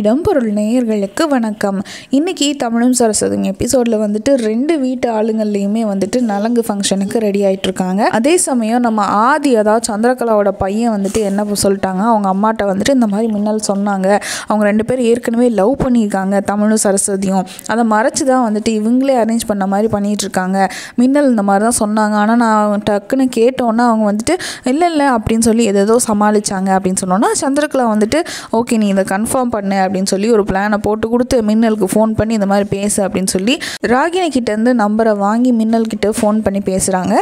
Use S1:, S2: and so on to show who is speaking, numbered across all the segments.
S1: இடம்பொருள் நேயர்களுக்கு வணக்கம் இன்னைக்கு தமிழும் சரஸ்வதிங்க எபிசோடில் வந்துட்டு ரெண்டு வீட்டு ஆளுங்கள்லையுமே வந்துட்டு நலங்கு ஃபங்க்ஷனுக்கு ரெடி ஆகிட்டுருக்காங்க அதே சமயம் நம்ம ஆதி அதாவது சந்திரகலாவோட பையன் வந்துட்டு என்ன சொல்லிட்டாங்க அவங்க அம்மாட்ட வந்துட்டு இந்த மாதிரி முன்னால் சொன்னாங்க அவங்க ரெண்டு பேரும் ஏற்கனவே லவ் பண்ணியிருக்காங்க தமிழும் சரஸ்வதியும் அதை மறைச்சி தான் வந்துட்டு இவங்களே அரேஞ்ச் பண்ண மாதிரி இருக்காங்க மின்னல் இந்த மாதிரி தான் சொன்னாங்க ஆனால் நான் டக்குன்னு கேட்டோன்னா அவங்க வந்துட்டு இல்லை இல்லை அப்படின்னு சொல்லி எதோ சமாளித்தாங்க அப்படின்னு சொன்னோன்னா சந்திரகலா வந்துட்டு ஓகே நீ இதை கன்ஃபார்ம் பண்ணு அப்படின்னு சொல்லி ஒரு பிளானை போட்டு கொடுத்து மின்னலுக்கு ஃபோன் பண்ணி இந்த மாதிரி பேசு அப்படின்னு சொல்லி ராகினி கிட்டேருந்து நம்பரை வாங்கி மின்னல் கிட்ட ஃபோன் பண்ணி பேசுகிறாங்க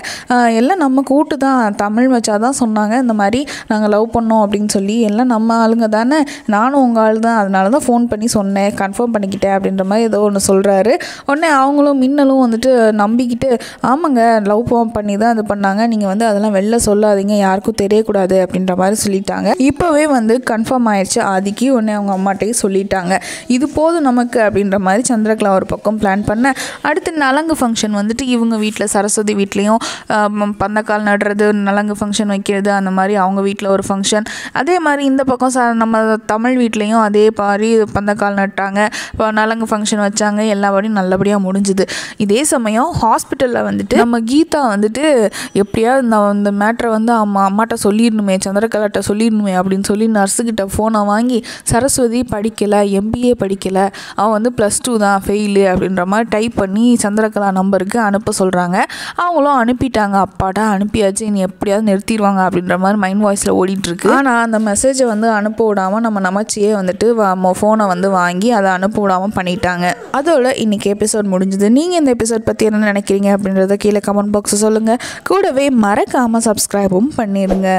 S1: எல்லாம் நம்ம கூட்டு தான் தமிழ் வச்சா தான் சொன்னாங்க இந்த மாதிரி நாங்கள் லவ் பண்ணோம் அப்படின்னு சொல்லி எல்லாம் நம்ம ஆளுங்க தானே நானும் உங்கள் ஆள் தான் அதனால தான் ஃபோன் பண்ணி சொன்னேன் கன்ஃபார்ம் பண்ணிக்கிட்டேன் அப்படின்ற மாதிரி ஏதோ ஒன்று சொல்கிறாரு உடனே அவங்களும் மின்னலும் வந்துட்டு நம்பிக்கிட்டு ஆமாங்க லவ் பண்ணி தான் இது பண்ணாங்க நீங்கள் வந்து அதெல்லாம் வெளில சொல்லாதீங்க யாருக்கும் தெரியக்கூடாது அப்படின்ற மாதிரி சொல்லிட்டாங்க இப்போவே வந்து கன்ஃபார்ம் ஆயிடுச்சு ஆதிக்கு உடனே அவங்க அம்மாட்டையும் சொல்லிட்டாங்க இது போதும் நமக்கு அப்படின்ற மாதிரி சந்திரகலா ஒரு பக்கம் பிளான் பண்ண அடுத்து நலங்கு ஃபங்க்ஷன் வந்துட்டு இவங்க வீட்டில் சரஸ்வதி வீட்லேயும் பந்தக்கால் நடுறது நலங்கு ஃபங்க்ஷன் வைக்கிறது அந்த மாதிரி அவங்க வீட்டில் ஒரு ஃபங்க்ஷன் அதே மாதிரி இந்த பக்கம் ச நம்ம தமிழ் வீட்லேயும் அதே மாதிரி பந்தக்கால் நட்டாங்க நலங்கு ஃபங்க்ஷன் வச்சாங்க எல்லா வழியும் நல்லபடியாக முடிஞ்சுது இதே சமயம் ஹாஸ்பிட்டலில் வந்துட்டு நம்ம கீதா வந்துட்டு எப்படியாவது நான் இந்த மேட்ரை வந்து அம்மா அம்மாட்ட சொல்லிடணுமே சந்திரகலாட்ட சொல்லிடணுமே அப்படின்னு சொல்லி நர்ஸுக்கிட்ட ஃபோனை வாங்கி சரஸ்வதி படி படிக்கலை எம்பிஏ படிக்கலை அவன் வந்து ப்ளஸ் டூ தான் ஃபெயிலு அப்படின்ற மாதிரி டைப் பண்ணி சந்திரகலா நம்பருக்கு அனுப்ப சொல்கிறாங்க அவங்களும் அனுப்பிட்டாங்க அப்பாடா அனுப்பியாச்சு இனி எப்படியாவது நிறுத்திடுவாங்க அப்படின்ற மாதிரி மைண்ட் வாய்ஸில் ஓடிட்டுருக்கு ஆனால் அந்த மெசேஜை வந்து அனுப்ப விடாமல் நம்ம நமச்சியே வந்துட்டு ஃபோனை வந்து வாங்கி அதை அனுப்ப விடாமல் பண்ணிட்டாங்க அதோட இன்றைக்கி எபிசோட் முடிஞ்சது நீங்கள் இந்த எபிசோட் பற்றி என்ன நினைக்கிறீங்க அப்படின்றத கீழே கமெண்ட் பாக்ஸை சொல்லுங்கள் கூடவே மறக்காமல் சப்ஸ்கிரைபும் பண்ணிடுங்க